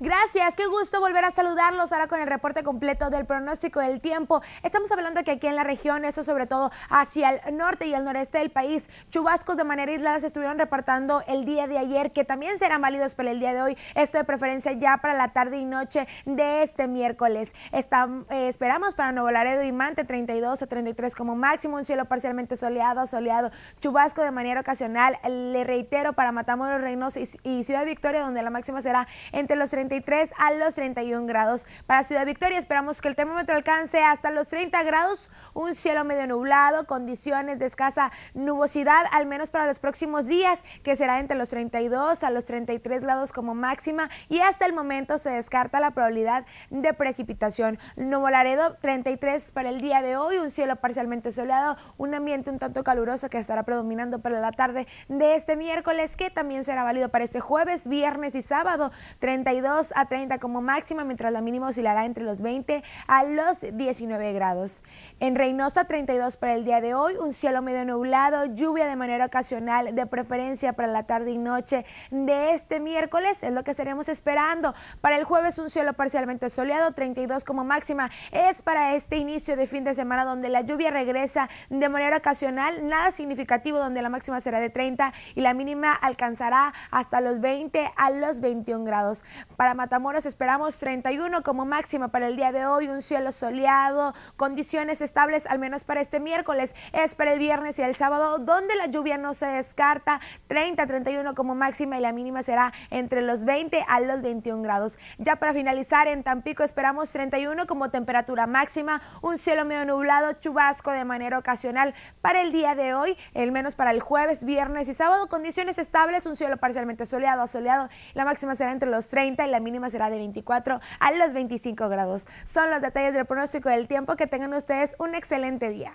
Gracias, qué gusto volver a saludarlos ahora con el reporte completo del pronóstico del tiempo. Estamos hablando que aquí en la región, esto sobre todo hacia el norte y el noreste del país, chubascos de manera aislada se estuvieron reportando el día de ayer, que también serán válidos para el día de hoy, esto de preferencia ya para la tarde y noche de este miércoles. Eh, esperamos para Nuevo Laredo y Mante 32 a 33 como máximo, un cielo parcialmente soleado, soleado, chubasco de manera ocasional, le reitero, para Matamoros, Reynosa y, y Ciudad Victoria, donde la máxima será entre los 30 33 a los 31 grados. Para Ciudad Victoria esperamos que el termómetro alcance hasta los 30 grados, un cielo medio nublado, condiciones de escasa nubosidad, al menos para los próximos días, que será entre los 32 a los 33 grados como máxima y hasta el momento se descarta la probabilidad de precipitación. Nuevo Laredo 33 para el día de hoy, un cielo parcialmente soleado, un ambiente un tanto caluroso que estará predominando para la tarde de este miércoles que también será válido para este jueves, viernes y sábado 32 a 30 como máxima, mientras la mínima oscilará entre los 20 a los 19 grados. En Reynosa, 32 para el día de hoy, un cielo medio nublado, lluvia de manera ocasional, de preferencia para la tarde y noche de este miércoles, es lo que estaremos esperando. Para el jueves, un cielo parcialmente soleado, 32 como máxima, es para este inicio de fin de semana donde la lluvia regresa de manera ocasional, nada significativo, donde la máxima será de 30 y la mínima alcanzará hasta los 20 a los 21 grados. Para Matamoros esperamos 31 como máxima para el día de hoy, un cielo soleado, condiciones estables al menos para este miércoles, es para el viernes y el sábado donde la lluvia no se descarta, 30, 31 como máxima y la mínima será entre los 20 a los 21 grados. Ya para finalizar en Tampico esperamos 31 como temperatura máxima, un cielo medio nublado, chubasco de manera ocasional para el día de hoy, el menos para el jueves, viernes y sábado, condiciones estables, un cielo parcialmente soleado a soleado, la máxima será entre los 30 y la mínima será de 24 a los 25 grados. Son los detalles del pronóstico del tiempo. Que tengan ustedes un excelente día.